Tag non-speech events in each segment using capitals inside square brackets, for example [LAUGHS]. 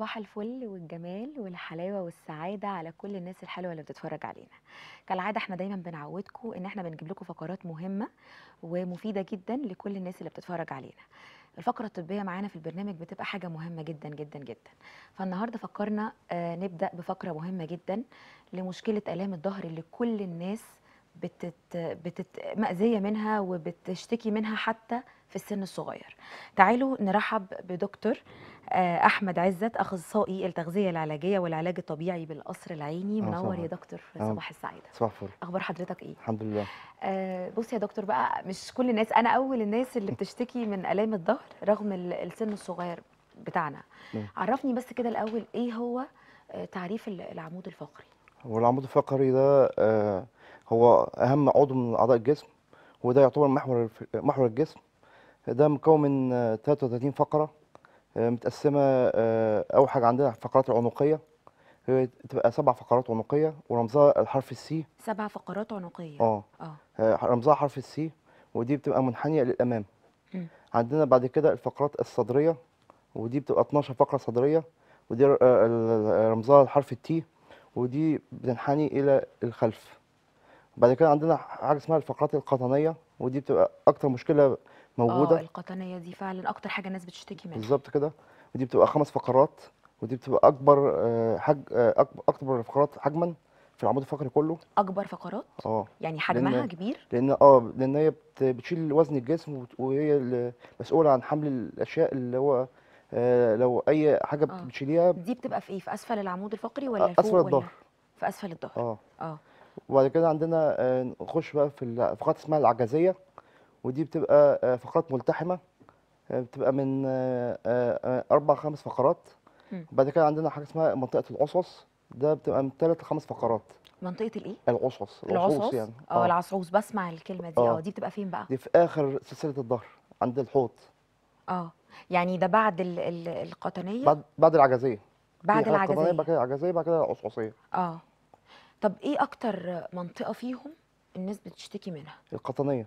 صباح الفل والجمال والحلاوه والسعاده على كل الناس الحلوه اللي بتتفرج علينا كالعاده احنا دايما بنعودكم ان احنا بنجيب لكم فقرات مهمه ومفيده جدا لكل الناس اللي بتتفرج علينا الفقره الطبيه معانا في البرنامج بتبقى حاجه مهمه جدا جدا جدا فالنهارده فكرنا آه، نبدا بفقره مهمه جدا لمشكله الام الظهر اللي كل الناس بتت... بتت... مأزية منها وبتشتكي منها حتى في السن الصغير تعالوا نرحب بدكتور آه، احمد عزت اخصائي التغذيه العلاجيه والعلاج الطبيعي بالقصر العيني منور يا دكتور في صباح السعاده صباح الفل اخبار حضرتك ايه الحمد لله آه بص يا دكتور بقى مش كل الناس انا اول الناس اللي بتشتكي من الام الظهر رغم السن الصغير بتاعنا مم. نعم. عرفني بس كده الاول ايه هو آه، تعريف العمود الفقري هو العمود الفقري ده آه، هو اهم عضو من اعضاء الجسم وده يعتبر محور محور الجسم ده مكون من 33 آه، فقره آه، متقسمه آه، اول حاجه عندنا الفقرات العنقيه هي تبقى سبع فقرات عنقيه ورمزها الحرف السي سبع فقرات عنقيه اه اه رمزها حرف السي ودي بتبقى منحنيه للامام م. عندنا بعد كده الفقرات الصدريه ودي بتبقى 12 فقره صدريه ودي رمزها الحرف التي ودي بتنحني الى الخلف بعد كده عندنا حاجه اسمها الفقرات القطنيه ودي بتبقى اكتر مشكله موجوده اه القطنيه دي فعلا اكتر حاجه الناس بتشتكي منها بالظبط كده ودي بتبقى خمس فقرات ودي بتبقى اكبر آه، حج آه، اكبر فقرات حجما في العمود الفقري كله اكبر فقرات اه يعني حجمها لأن كبير لان اه لان هي بتشيل وزن الجسم وهي مسؤوله عن حمل الاشياء اللي هو آه، لو اي حاجه بتشيليها دي بتبقى في ايه في اسفل العمود الفقري ولا في اسفل الظهر في اسفل الظهر اه اه وبعد كده عندنا نخش بقى في فقرات اسمها العجزيه ودي بتبقى آه، فقرات ملتحمه آه، بتبقى من آه، اربع خمس فقرات بعد كده عندنا حاجه اسمها منطقه العصص ده بتبقى من ثلاث لخمس فقرات منطقه الايه العصص العصص يعني اه العصعوص بسمع الكلمه دي اه دي بتبقى فين بقى دي في اخر سلسله الظهر عند الحوض اه يعني ده بعد القطنيه بعد بعد العجزيه بعد العجزيه بعد كده العجزيه بعد كده العصعوصيه اه طب ايه اكتر منطقه فيهم الناس بتشتكي منها القطنيه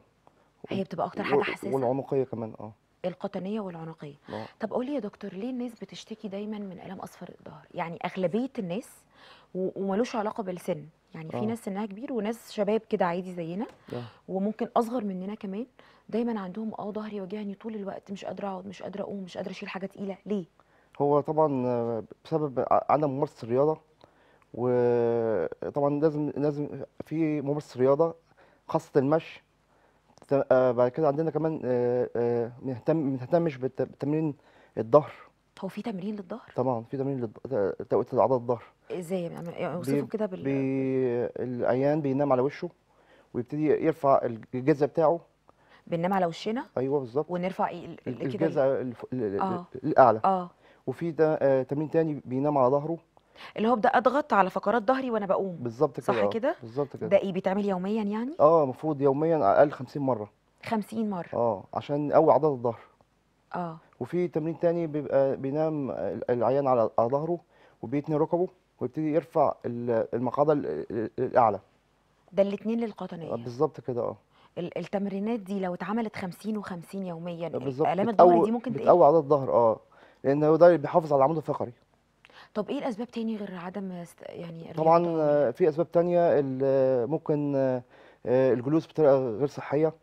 هي بتبقى اكتر حاجه حساسه والعنقيه كمان اه القطنيه والعنقيه أوه. طب قول لي يا دكتور ليه الناس بتشتكي دايما من الام اصفر الظهر يعني اغلبيه الناس وملوش علاقه بالسن يعني في آه. ناس سنها كبير وناس شباب كده عادي زينا أوه. وممكن اصغر مننا كمان دايما عندهم اه ظهري واجعني طول الوقت مش قادره اقعد مش قادره اقوم مش قادره اشيل حاجه تقيله ليه هو طبعا آه، بسبب عدم ممارسه الرياضه وطبعا لازم لازم في ممارسه رياضه خاصه المشي آه، بعد كده عندنا كمان بنهتم آه، آه، بنهتمش بتمرين الظهر هو في تمرين للظهر؟ طبعا في تمرين لتقويه عضلات الظهر ازاي يعني اوصفه كده بال بي... العيان بينام على وشه ويبتدي يرفع الجزء بتاعه بننام على وشنا ايوه بالظبط ونرفع ايه الجزء الاعلى اه وفي تمرين تاني بينام على ظهره اللي هو ابدأ اضغط على فقرات ظهري وانا بقوم بالظبط كده صح آه، كده بالظبط كده ده ايه بيتعمل يوميا يعني اه المفروض يوميا على الاقل 50 مره 50 مره اه عشان قوي عضلات الظهر اه وفي تمرين تاني بيبقى بينام العيان على ظهره وبيتني ركبه ويبتدي يرفع المقعده الاعلى ده الاثنين للقطنيه آه، بالظبط كده اه التمرينات دي لو اتعملت 50 و50 يوميا بالظبط الام الظهر دي ممكن تقوي عضلات الظهر اه لان هو ده اللي بيحافظ على العمود الفقري طب ايه الاسباب تاني غير عدم يعني طبعا آه، في اسباب تانية ممكن آه، آه، الجلوس بطريقه غير صحيه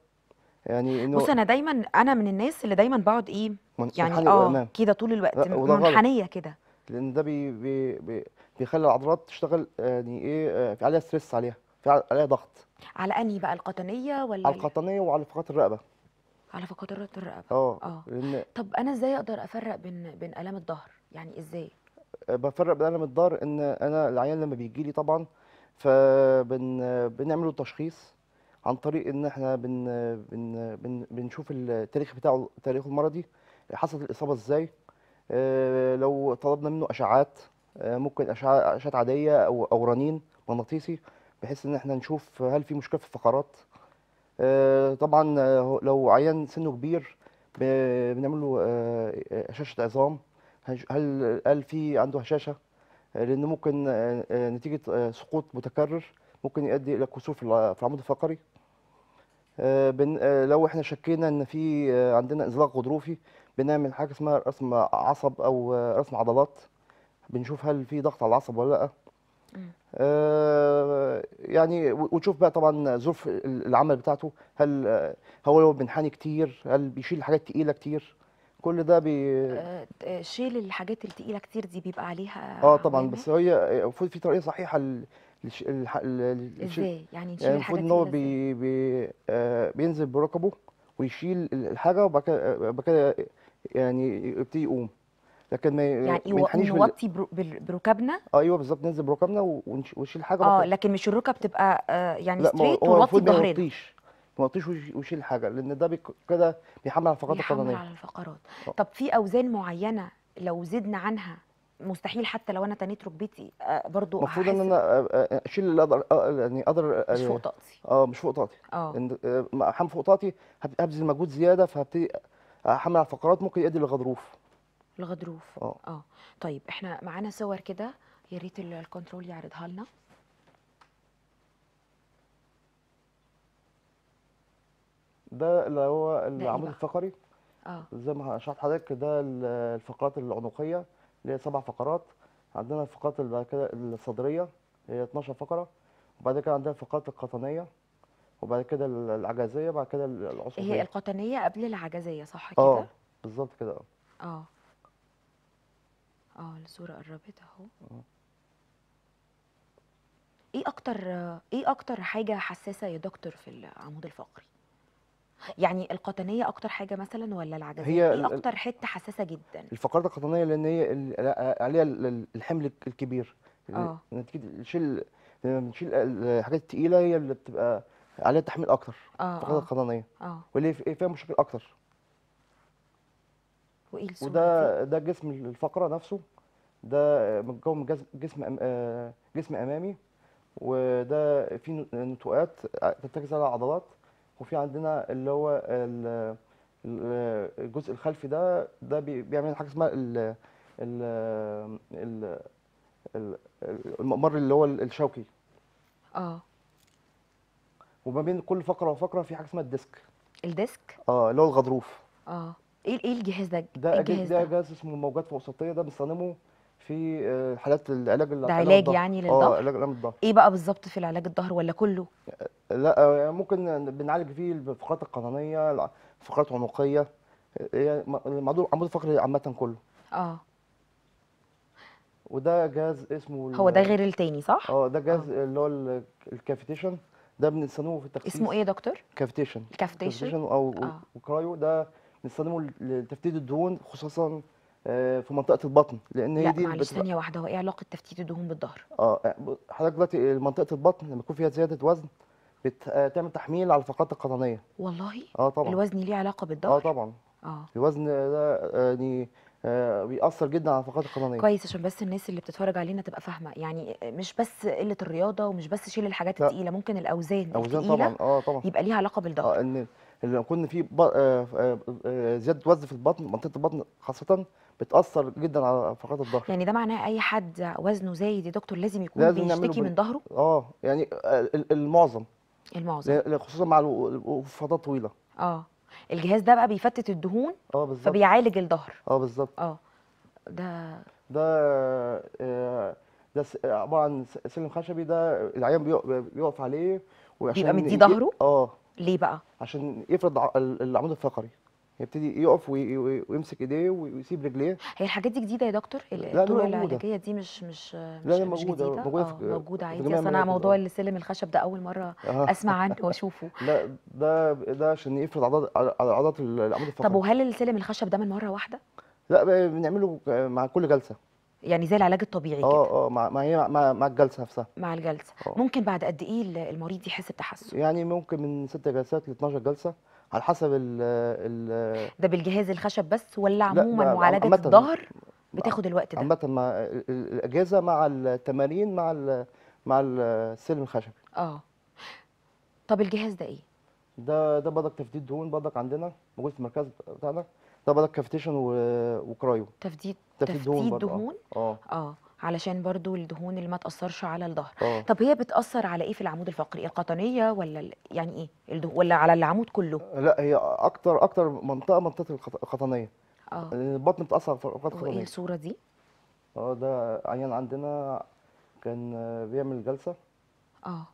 يعني انه بص انا دايما انا من الناس اللي دايما بقعد ايه يعني اه كده طول الوقت منحنيه كده لان ده بي بي بي بيخلي العضلات تشتغل يعني ايه في عليها ستريس عليها في عليها ضغط على انهي بقى القطنيه ولا على القطنيه وعلى فقرات الرقبه على فقرات الرقبه اه اه طب انا ازاي اقدر افرق بين بين الام الظهر يعني ازاي بفرق بالقلم الضار ان انا العيان لما بيجي لي طبعا فبن بنعمل له تشخيص عن طريق ان احنا بن بن بن بنشوف التاريخ بتاعه تاريخه المرضي حصلت الاصابه ازاي آه، لو طلبنا منه اشعاعات آه، ممكن اشعاعات عاديه او او رنين مغناطيسي بحيث ان احنا نشوف هل في مشكله في الفقرات آه، طبعا لو عيان سنه كبير بنعمل له اشعه عظام هل هل في عنده هشاشه لان ممكن آه، آه، نتيجه آه، سقوط متكرر ممكن يؤدي الى كسور في العمود الفقري لو احنا شكينا ان في عندنا انزلاق غضروفي بنعمل حاجه اسمها رسم عصب او رسم عضلات بنشوف هل في ضغط على العصب ولا لا يعني وتشوف بقى طبعا ظروف العمل بتاعته هل هو لو بينحني كتير هل بيشيل حاجات تقيله كتير كل ده بي آه، آه، شيل الحاجات التقيله كتير دي بيبقى عليها اه طبعا عمامة. بس هي المفروض آه، في طريقه صحيحه ال... الش... الح... ال... ازاي يعني, يعني نشيل يعني المفروض ان هو بي... بي... آه بينزل بركبه ويشيل الحاجه وبعد كده يعني يبتدي يقوم لكن ما يعني نوطي بال... بركبنا ايوه بالظبط ننزل بركبنا ونشيل حاجه اه لكن مش الركب تبقى آه يعني ستريت ونوطي بظهرنا ما يطيش ويشيل حاجه لان ده كده بيحمل على الفقرات القدميه بيحمل على الفقرات آه. طب في اوزان معينه لو زدنا عنها مستحيل حتى لو انا تنيت ركبتي آه، برضو المفروض ان انا آه، اشيل اللي اقدر يعني اقدر مش يعني فوق طاقتي اه مش فوق طاقتي اه احمل فوق طاقتي هبذل مجهود زياده فهبتدي احمل على الفقرات ممكن يؤدي للغضروف الغضروف اه طيب احنا معانا صور كده يا ريت الكنترول يعرضها لنا ده اللي هو العمود الفقري اه زي ما شرحت حضرتك ده الفقرات العنقيه اللي هي سبع فقرات عندنا الفقرات اللي بعد كده الصدريه هي 12 فقره وبعد كده عندنا الفقرات القطنيه وبعد كده العجزيه بعد كده العصبيه هي القطنيه قبل العجزيه صح كده؟ اه بالظبط كده اه اه اه الصوره قربت اهو آه. ايه اكتر ايه اكتر حاجه حساسه يا دكتور في العمود الفقري؟ يعني القطنيه اكتر حاجه مثلا ولا العجزيه هي ايه اكتر حته حساسه جدا الفقرات القطنيه لان هي عليها الحمل الكبير اه نتيجه الشيل لما بنشيل الحاجات التقيله هي اللي بتبقى عليها تحميل اكتر اه الفقرات آه. القطنيه اه واللي فيها مشاكل اكتر وايه وده ده جسم الفقره نفسه ده متكون من جسم آه، جسم امامي وده فيه نتوءات ترتكز على عضلات وفي عندنا اللي هو الجزء الخلفي ده ده بيعمل حاجه اسمها ال ال الممر اللي هو الشوكي اه وما بين كل فقره وفقره في حاجه اسمها الديسك الديسك اه اللي هو الغضروف اه ايه ايه الجهاز ده ده إيه الجهاز ده, جهاز اسمه موجات فوسطيه ده بنستخدمه في آه، حالات العلاج ده علاج يعني آه، للظهر اه علاج الام الظهر ايه بقى بالظبط في العلاج الظهر ولا كله آه، لا ممكن بنعالج فيه الفقرات القولونيه الفقرات عنقيه الموضوع عمود الفقري عامه كله اه وده جهاز اسمه هو ده غير التاني صح؟ اه ده جهاز آه. اللي هو الكافيتيشن ده بنستخدمه في التخسيس اسمه ايه يا دكتور؟ كافيتيشن كافيتيشن او آه. وكرايو ده بنستخدمه لتفتيت الدهون خصوصا آه، في منطقه البطن لان هي لا دي معلش ثانيه واحده هو ايه علاقه تفتيت الدهون بالظهر؟ اه, آه، حضرتك دلوقتي منطقه البطن لما يكون فيها زياده وزن بتعمل آه، تحميل على الفقرات القطنيه والله اه طبعا الوزن ليه علاقه بالضغط اه طبعا اه الوزن ده آه، يعني آه، بيأثر جدا على الفقرات القطنيه كويس عشان بس الناس اللي بتتفرج علينا تبقى فاهمه يعني مش بس قله الرياضه ومش بس شيل الحاجات الثقيله ممكن الاوزان الاوزان طبعا اه طبعا يبقى ليها علاقه بالضغط اه ان لو كنا في زياده وزن في البطن منطقه البطن خاصه بتاثر جدا على فقرات الظهر يعني ده معناه اي حد وزنه زايد يا دكتور لازم يكون لازم بيشتكي من ظهره اه يعني المعظم المعظم خصوصا مع فترات طويله اه الجهاز ده بقى بيفتت الدهون اه بالظبط فبيعالج الظهر اه بالظبط اه ده ده آه، ده عباره عن سلم خشبي ده العيان بيقف عليه وعشان بيبقى مديه ظهره اه ليه بقى؟ عشان يفرض العمود الفقري يبتدي يقف ويمسك ايديه ويسيب رجليه هي الحاجات دي جديده يا دكتور الطرق العلاجيه دي مش مش لا مش, موجوده جديدة. موجوده آه، في موجوده عادي اصل انا موضوع السلم الخشب ده اول مره آه. اسمع عنه [LAUGHS] واشوفه لا ده ده عشان يفرض عضلات عضلات العمود الفقري طب وهل السلم الخشب ده من مره واحده لا بنعمله مع كل جلسه يعني زي العلاج الطبيعي اه اه إيه؟ مع مع مع, الجلسه نفسها مع الجلسه أوه. ممكن بعد قد ايه المريض يحس بتحسن يعني ممكن من 6 جلسات ل 12 جلسه على حسب ال ال ده بالجهاز الخشب بس ولا عموما معالجه الظهر بتاخد الوقت ده عامه مع الاجهزه مع التمارين مع الـ مع السلم الخشبي اه طب الجهاز ده ايه ده ده بدك تفديد دهون بدك عندنا موجود في المركز بتاعنا ده بدك كافتيشن وكرايو تفديد تفيد دهون برضه آه. دهون اه اه علشان برضو الدهون اللي ما تاثرش على الظهر آه. طب هي بتاثر على ايه في العمود الفقري القطنيه ولا يعني ايه الدهون ولا على العمود كله آه، لا هي اكتر اكتر منطقه منطقه القطنيه اه البطن بتاثر في القطنيه وايه الصوره دي اه ده عيان عندنا كان بيعمل جلسه اه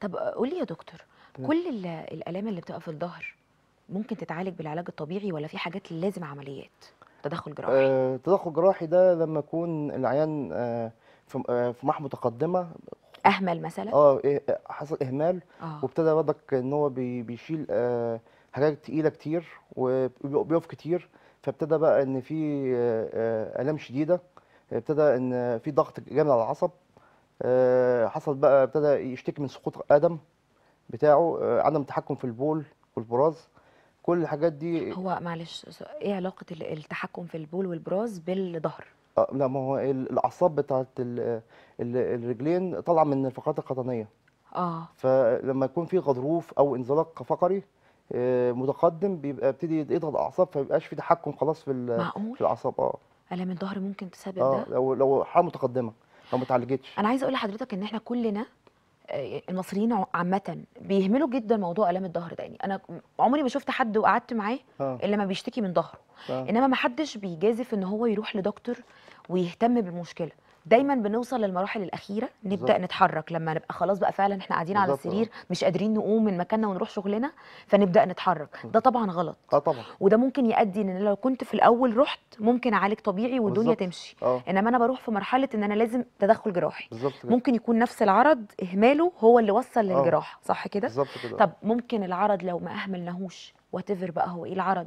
طب قولي يا دكتور كل الالام اللي بتبقى في الظهر ممكن تتعالج بالعلاج الطبيعي ولا في حاجات لازم عمليات تدخل جراحي آه، تدخل جراحي ده لما يكون العيان آه، في آه، في محو متقدمه اهمل مثلا اه إيه، حصل اهمال آه. وابتدى بدك ان هو بيشيل آه حاجات تقيله كتير وبيقف كتير فابتدى بقى ان في آه،, آه الام شديده ابتدى ان في ضغط جامد على العصب آه حصل بقى ابتدى يشتكي من سقوط ادم بتاعه آه عدم تحكم في البول والبراز كل الحاجات دي هو معلش ايه علاقه التحكم في البول والبراز بالظهر آه، لا ما هو الاعصاب بتاعه الرجلين طالعه من الفقرات القطنيه اه فلما يكون في غضروف او انزلاق فقري آه، متقدم بيبقى ابتدي يضغط اعصاب فبيبقاش في تحكم خلاص في في الاعصاب اه الام الظهر ممكن تسبب آه ده اه لو لو حاله متقدمه لو ما اتعالجتش انا عايزه اقول لحضرتك ان احنا كلنا المصريين عامه بيهملوا جدا موضوع الام الظهر ده يعني انا عمري ما شفت حد وقعدت معاه آه. الا ما بيشتكي من ظهره آه. انما ما حدش بيجازف ان هو يروح لدكتور ويهتم بالمشكله دايما بنوصل للمراحل الاخيره نبدا بالزبط. نتحرك لما نبقى خلاص بقى فعلا احنا قاعدين على السرير آه. مش قادرين نقوم من مكاننا ونروح شغلنا فنبدا نتحرك ده طبعا غلط اه طبعا وده ممكن يؤدي ان لو كنت في الاول رحت ممكن اعالج طبيعي والدنيا بالزبط. تمشي أوه. انما انا بروح في مرحله ان انا لازم تدخل جراحي ممكن يكون نفس العرض اهماله هو اللي وصل آه. للجراحه صح كده طب ممكن العرض لو ما اهملناهوش وات بقى هو ايه العرض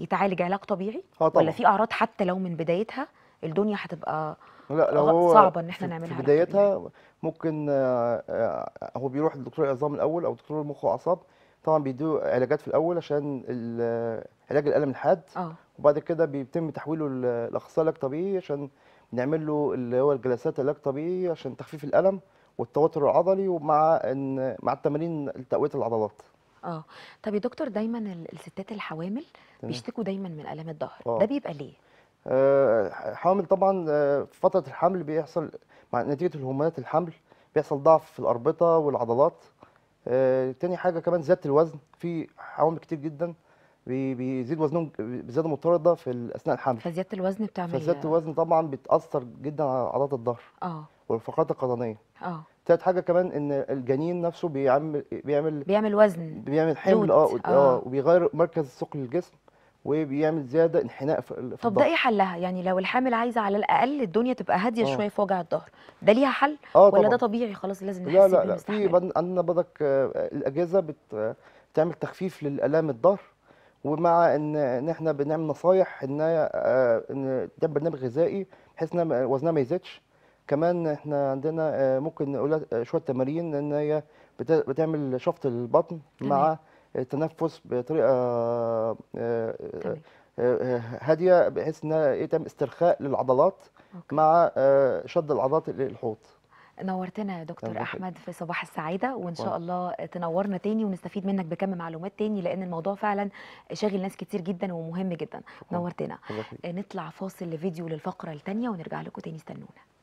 يتعالج علاج طبيعي آه طبعا. ولا في اعراض حتى لو من بدايتها الدنيا هتبقى لا لو هو صعبه ان احنا نعملها في بدايتها ممكن آه، آه، هو بيروح لدكتور العظام الاول او دكتور المخ واعصاب طبعا بيدوا علاجات في الاول عشان علاج الالم الحاد آه. وبعد كده بيتم تحويله لاخصائي علاج طبيعي عشان نعمل له اللي هو الجلسات علاج طبيعي عشان تخفيف الالم والتوتر العضلي ومع إن مع التمارين لتقويه العضلات اه طب يا دكتور دايما الستات الحوامل بيشتكوا دايما من الام الظهر آه. ده بيبقى ليه آه، حامل طبعا آه، في فتره الحمل بيحصل مع نتيجه الهرمونات الحمل بيحصل ضعف في الاربطه والعضلات آه، تاني حاجه كمان زياده الوزن في حوامل كتير جدا بيزيد وزنهم بزياده مضطرده في اثناء الحمل فزياده الوزن بتعمل فزياده الوزن طبعا بتاثر جدا على عضلات الظهر اه والفقرات القطنيه اه تالت حاجه كمان ان الجنين نفسه بيعمل بيعمل بيعمل وزن بيعمل حمل اه اه وبيغير مركز ثقل الجسم وبيعمل زياده انحناء في الضهر طب ده ايه حلها يعني لو الحامل عايزه على الاقل الدنيا تبقى هاديه آه. شويه في وجع الظهر ده ليها حل آه ولا طبعًا. ده طبيعي خلاص لازم نحس لا لا لا في عندنا بدك آه، الاجهزه بتعمل تخفيف للالام الظهر ومع ان ان احنا بنعمل نصايح ان آه، ان ده برنامج غذائي بحيث ان وزنها ما يزيدش كمان احنا عندنا آه، ممكن نقول شويه تمارين ان هي بتعمل شفط البطن مع التنفس بطريقه آه، آه، آه، هاديه بحيث انها يتم استرخاء للعضلات أوكي. مع شد العضلات للحوض نورتنا يا دكتور احمد في صباح السعاده وان شاء الله تنورنا تاني ونستفيد منك بكم معلومات تاني لان الموضوع فعلا شاغل ناس كتير جدا ومهم جدا نورتنا نطلع فاصل لفيديو للفقره الثانيه ونرجع لكم تاني استنونا